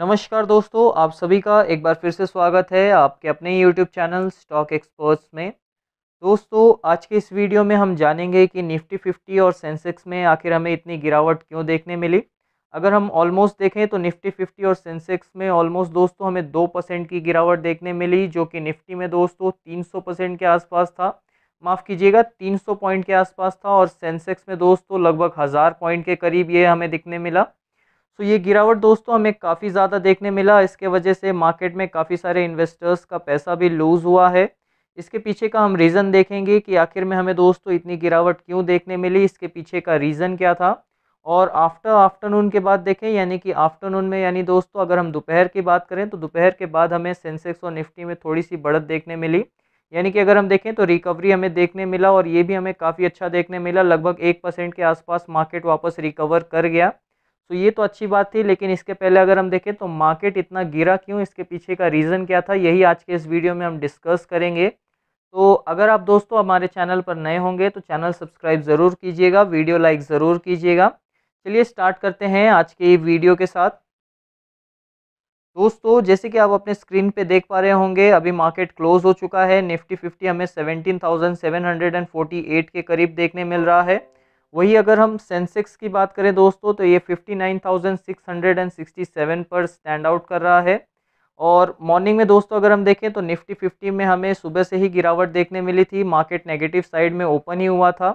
नमस्कार दोस्तों आप सभी का एक बार फिर से स्वागत है आपके अपने यूट्यूब चैनल स्टॉक एक्सपर्ट्स में दोस्तों आज के इस वीडियो में हम जानेंगे कि निफ्टी फिफ्टी और सेंसेक्स में आखिर हमें इतनी गिरावट क्यों देखने मिली अगर हम ऑलमोस्ट देखें तो निफ्टी फिफ्टी और सेंसेक्स में ऑलमोस्ट दोस्तों हमें दो परसेंट की गिरावट देखने मिली जो कि निफ्टी में दोस्तों तीन सौ परसेंट के आसपास था माफ़ कीजिएगा तीन सौ पॉइंट के आसपास था और सेंसेक्स में दोस्तों लगभग हज़ार पॉइंट के करीब ये हमें दिखने मिला सो ये गिरावट दोस्तों हमें काफ़ी ज़्यादा देखने मिला इसके वजह से मार्केट में काफ़ी सारे इन्वेस्टर्स का पैसा भी लूज़ हुआ है इसके पीछे का हम रीज़न देखेंगे कि आखिर में हमें दोस्तों इतनी गिरावट क्यों देखने मिली इसके पीछे का रीज़न क्या था और आफ्टर आफ्टरनून के बाद देखें यानी कि आफ्टरनून में यानी दोस्तों अगर हम दोपहर की बात करें तो दोपहर के बाद हमें सेंसेक्स और निफ्टी में थोड़ी सी बढ़त देखने मिली यानी कि अगर हम देखें तो रिकवरी हमें देखने मिला और ये भी हमें काफ़ी अच्छा देखने मिला लगभग एक परसेंट के आसपास मार्केट वापस रिकवर कर गया तो ये तो अच्छी बात थी लेकिन इसके पहले अगर हम देखें तो मार्केट इतना गिरा क्यों इसके पीछे का रीज़न क्या था यही आज के इस वीडियो में हम डिस्कस करेंगे तो अगर आप दोस्तों हमारे चैनल पर नए होंगे तो चैनल सब्सक्राइब ज़रूर कीजिएगा वीडियो लाइक ज़रूर कीजिएगा चलिए स्टार्ट करते हैं आज के वीडियो के साथ दोस्तों जैसे कि आप अपने स्क्रीन पे देख पा रहे होंगे अभी मार्केट क्लोज हो चुका है निफ्टी फिफ्टी हमें 17,748 के करीब देखने मिल रहा है वही अगर हम सेंसेक्स की बात करें दोस्तों तो ये 59,667 पर स्टैंड आउट कर रहा है और मॉर्निंग में दोस्तों अगर हम देखें तो निफ्टी 50 में हमें सुबह से ही गिरावट देखने मिली थी मार्केट नेगेटिव साइड में ओपन ही हुआ था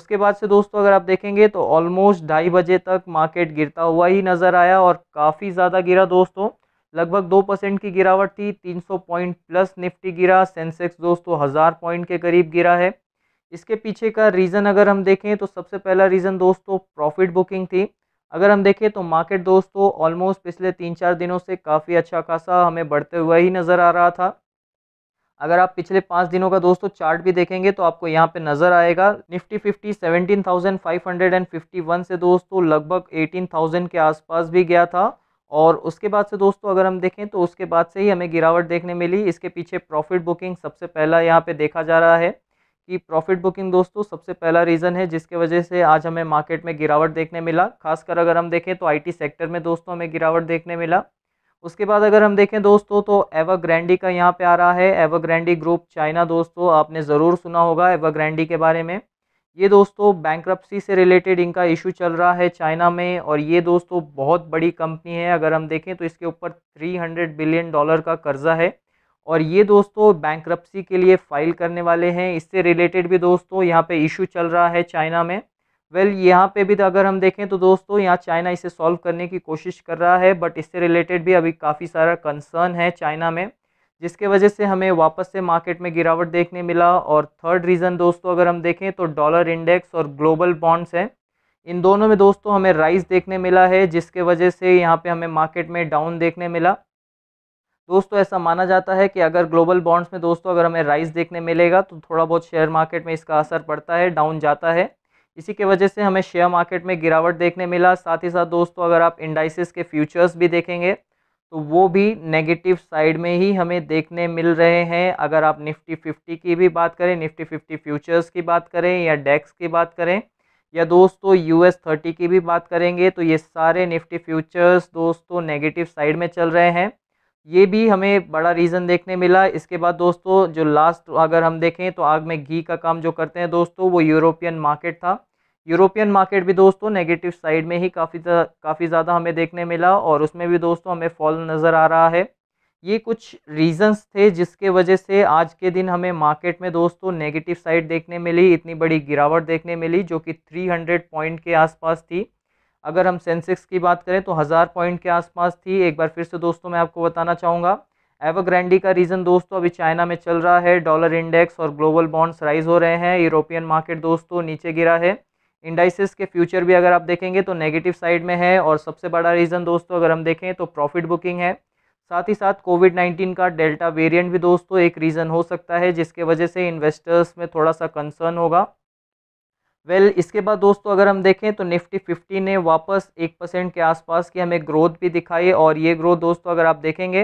उसके बाद से दोस्तों अगर आप देखेंगे तो ऑलमोस्ट ढाई बजे तक मार्केट गिरता हुआ ही नज़र आया और काफ़ी ज़्यादा गिरा दोस्तों लगभग दो परसेंट की गिरावट थी 300 पॉइंट प्लस निफ्टी गिरा सेंसेक्स दोस्तों हज़ार पॉइंट के करीब गिरा है इसके पीछे का रीज़न अगर हम देखें तो सबसे पहला रीज़न दोस्तों प्रॉफिट बुकिंग थी अगर हम देखें तो मार्केट दोस्तों ऑलमोस्ट पिछले तीन चार दिनों से काफ़ी अच्छा खासा हमें बढ़ते हुए ही नज़र आ रहा था अगर आप पिछले पाँच दिनों का दोस्तों चार्ट भी देखेंगे तो आपको यहाँ पे नज़र आएगा Nifty fifty seventeen thousand five hundred and fifty one से दोस्तों लगभग एटीन थाउजेंड के आसपास भी गया था और उसके बाद से दोस्तों अगर हम देखें तो उसके बाद से ही हमें गिरावट देखने मिली इसके पीछे प्रॉफिट बुकिंग सबसे पहला यहाँ पर देखा जा रहा है कि प्रॉफिट बुकिंग दोस्तों सबसे पहला रीज़न है जिसके वजह से आज हमें मार्केट में गिरावट देखने मिला खासकर अगर हम देखें तो आईटी सेक्टर में दोस्तों हमें गिरावट देखने मिला उसके बाद अगर हम देखें दोस्तों तो एवरग्रैंडी का यहाँ पे आ रहा है एवरग्रैंडी ग्रुप चाइना दोस्तों आपने ज़रूर सुना होगा एवरग्रैंडी के बारे में ये दोस्तों बैंक्रप्सी से रिलेटेड इनका इशू चल रहा है चाइना में और ये दोस्तों बहुत बड़ी कंपनी है अगर हम देखें तो इसके ऊपर थ्री बिलियन डॉलर का कर्जा है और ये दोस्तों बैंक के लिए फ़ाइल करने वाले हैं इससे रिलेटेड भी दोस्तों यहाँ पे इशू चल रहा है चाइना में वेल well, यहाँ पे भी तो अगर हम देखें तो दोस्तों यहाँ चाइना इसे सॉल्व करने की कोशिश कर रहा है बट इससे रिलेटेड भी अभी काफ़ी सारा कंसर्न है चाइना में जिसके वजह से हमें वापस से मार्केट में गिरावट देखने मिला और थर्ड रीज़न दोस्तों अगर हम देखें तो डॉलर इंडेक्स और ग्लोबल बॉन्ड्स हैं इन दोनों में दोस्तों हमें राइस देखने मिला है जिसके वजह से यहाँ पर हमें मार्केट में डाउन देखने मिला दोस्तों ऐसा माना जाता है कि अगर ग्लोबल बॉन्ड्स में दोस्तों अगर हमें राइस देखने मिलेगा तो थोड़ा बहुत शेयर मार्केट में इसका असर पड़ता है डाउन जाता है इसी के वजह से हमें शेयर मार्केट में गिरावट देखने मिला साथ ही साथ दोस्तों अगर आप इंडाइसिस के फ्यूचर्स भी देखेंगे तो वो भी नेगेटिव साइड में ही हमें देखने मिल रहे हैं अगर आप निफ्टी फिफ्टी की भी बात करें निफ्टी फिफ्टी फ्यूचर्स की बात करें या डेक्स की बात करें या दोस्तों एस थर्टी की भी बात करेंगे तो ये सारे निफ्टी फ्यूचर्स दोस्तों नेगेटिव साइड में चल रहे हैं ये भी हमें बड़ा रीज़न देखने मिला इसके बाद दोस्तों जो लास्ट अगर हम देखें तो आग में घी का काम जो करते हैं दोस्तों वो यूरोपियन मार्केट था यूरोपियन मार्केट भी दोस्तों नेगेटिव साइड में ही काफ़ी काफ़ी ज़्यादा हमें देखने मिला और उसमें भी दोस्तों हमें फॉल नज़र आ रहा है ये कुछ रीजंस थे जिसके वजह से आज के दिन हमें मार्केट में दोस्तों नेगेटिव साइड देखने मिली इतनी बड़ी गिरावट देखने मिली जो कि 300 पॉइंट के आसपास थी अगर हम सेंसेक्स की बात करें तो हज़ार पॉइंट के आसपास थी एक बार फिर से दोस्तों मैं आपको बताना चाहूँगा एवरग्रैंडी का रीज़न दोस्तों अभी चाइना में चल रहा है डॉलर इंडेक्स और ग्लोबल बॉन्ड्स राइज हो रहे हैं यूरोपियन मार्केट दोस्तों नीचे गिरा है इंडाइसिस के फ्यूचर भी अगर आप देखेंगे तो नेगेटिव साइड में है और सबसे बड़ा रीज़न दोस्तों अगर हम देखें तो प्रॉफिट बुकिंग है साथ ही साथ कोविड नाइन्टीन का डेल्टा वेरियंट भी दोस्तों एक रीज़न हो सकता है जिसके वजह से इन्वेस्टर्स में थोड़ा सा कंसर्न होगा वेल well, इसके बाद दोस्तों अगर हम देखें तो निफ्टी फिफ्टी ने वापस एक परसेंट के आसपास की हमें ग्रोथ भी दिखाई और ये ग्रोथ दोस्तों अगर आप देखेंगे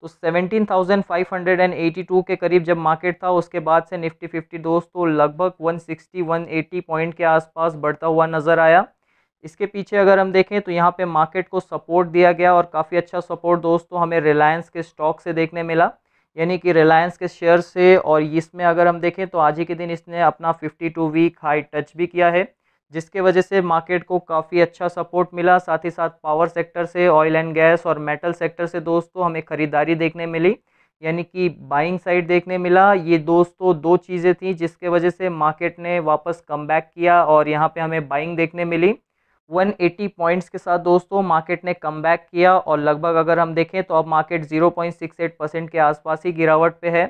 तो 17,582 के करीब जब मार्केट था उसके बाद से निफ्टी फिफ्टी दोस्तों लगभग 160 180 पॉइंट के आसपास बढ़ता हुआ नज़र आया इसके पीछे अगर हम देखें तो यहाँ पर मार्केट को सपोर्ट दिया गया और काफ़ी अच्छा सपोर्ट दोस्तों हमें रिलायंस के स्टॉक से देखने मिला यानी कि रिलायंस के शेयर से और इसमें अगर हम देखें तो आज ही के दिन इसने अपना 52 वीक हाई टच भी किया है जिसके वजह से मार्केट को काफ़ी अच्छा सपोर्ट मिला साथ ही साथ पावर सेक्टर से ऑयल एंड गैस और मेटल सेक्टर से दोस्तों हमें ख़रीदारी देखने मिली यानी कि बाइंग साइड देखने मिला ये दोस्तों दो चीज़ें थी जिसके वजह से मार्केट ने वापस कम किया और यहाँ पर हमें बाइंग देखने मिली 180 पॉइंट्स के साथ दोस्तों मार्केट ने कम किया और लगभग अगर हम देखें तो अब मार्केट 0.68 परसेंट के आसपास ही गिरावट पे है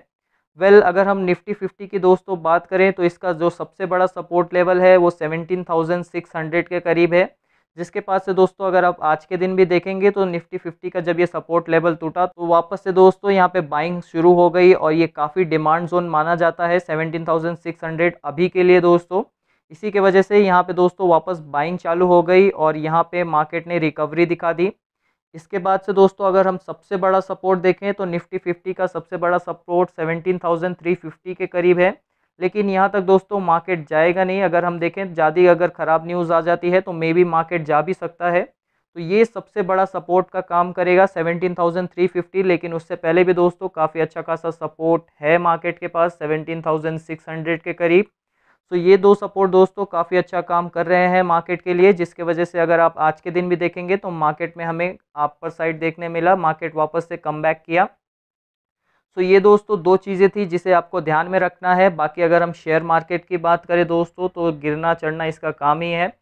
वेल well, अगर हम निफ्टी 50 की दोस्तों बात करें तो इसका जो सबसे बड़ा सपोर्ट लेवल है वो 17,600 के करीब है जिसके पास से दोस्तों अगर आप आज के दिन भी देखेंगे तो निफ्टी फिफ्टी का जब ये सपोर्ट लेवल टूटा तो वापस से दोस्तों यहाँ पे बाइंग शुरू हो गई और ये काफ़ी डिमांड जोन माना जाता है हंड्रेड अभी के लिए दोस्तों इसी के वजह से यहाँ पे दोस्तों वापस बाइंग चालू हो गई और यहाँ पे मार्केट ने रिकवरी दिखा दी इसके बाद से दोस्तों अगर हम सबसे बड़ा सपोर्ट देखें तो निफ्टी फिफ्टी का सबसे बड़ा support seventeen thousand three fifty के करीब है लेकिन यहाँ तक दोस्तों मार्केट जाएगा नहीं अगर हम देखें ज़्यादा अगर ख़राब न्यूज़ आ जाती है तो मे बी मार्केट जा भी सकता है तो ये सबसे बड़ा सपोर्ट का काम करेगा 17,350 लेकिन उससे पहले भी दोस्तों काफ़ी अच्छा खासा सपोर्ट है मार्केट के पास 17,600 के करीब सो ये दो सपोर्ट दोस्तों तो काफ़ी अच्छा काम कर रहे हैं मार्केट के लिए जिसके वजह से अगर आप आज के दिन भी देखेंगे तो मार्केट में हमें आप पर साइड देखने मिला मार्केट वापस से कम किया सो ये दोस्तों तो दो चीज़ें थी जिसे आपको ध्यान में रखना है बाकी अगर हम शेयर मार्केट की बात करें दोस्तों तो गिरना चढ़ना इसका काम ही है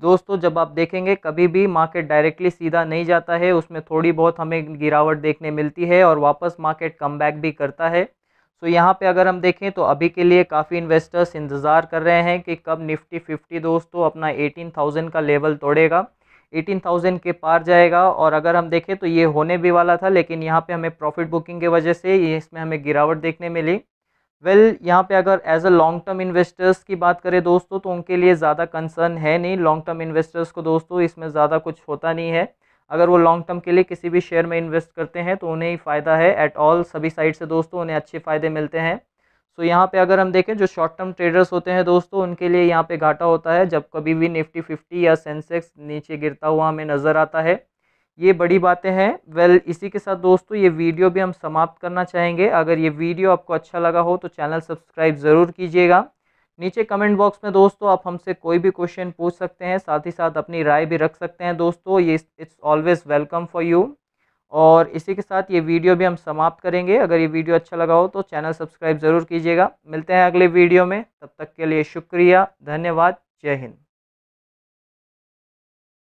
दोस्तों जब आप देखेंगे कभी भी मार्केट डायरेक्टली सीधा नहीं जाता है उसमें थोड़ी बहुत हमें गिरावट देखने मिलती है और वापस मार्केट कम भी करता है सो यहाँ पे अगर हम देखें तो अभी के लिए काफ़ी इन्वेस्टर्स इंतज़ार कर रहे हैं कि कब निफ्टी फिफ्टी दोस्तों अपना एटीन थाउजेंड का लेवल तोड़ेगा एटीन थाउजेंड के पार जाएगा और अगर हम देखें तो ये होने भी वाला था लेकिन यहाँ पे हमें प्रॉफिट बुकिंग की वजह से ये इसमें हमें गिरावट देखने मिली वेल well, यहाँ पे अगर as a long term investors की बात करें दोस्तों तो उनके लिए ज़्यादा कंसर्न है नहीं लॉन्ग टर्म इन्वेस्टर्स को दोस्तों इसमें ज़्यादा कुछ होता नहीं है अगर वो लॉन्ग टर्म के लिए किसी भी शेयर में इन्वेस्ट करते हैं तो उन्हें ही फ़ायदा है एट ऑल सभी साइड से दोस्तों उन्हें अच्छे फ़ायदे मिलते हैं सो so, यहाँ पे अगर हम देखें जो शॉर्ट टर्म ट्रेडर्स होते हैं दोस्तों उनके लिए यहाँ पे घाटा होता है जब कभी भी निफ्टी फिफ्टी या सेंसेक्स नीचे गिरता हुआ हमें नज़र आता है ये बड़ी बातें हैं वेल well, इसी के साथ दोस्तों ये वीडियो भी हम समाप्त करना चाहेंगे अगर ये वीडियो आपको अच्छा लगा हो तो चैनल सब्सक्राइब ज़रूर कीजिएगा नीचे कमेंट बॉक्स में दोस्तों आप हमसे कोई भी क्वेश्चन पूछ सकते हैं साथ ही साथ अपनी राय भी रख सकते हैं दोस्तों ये it's always welcome for you और इसी के साथ ये वीडियो भी हम समाप्त करेंगे अगर ये वीडियो अच्छा लगा हो तो चैनल सब्सक्राइब ज़रूर कीजिएगा मिलते हैं अगले वीडियो में तब तक के लिए शुक्रिया धन्यवाद जय हिंद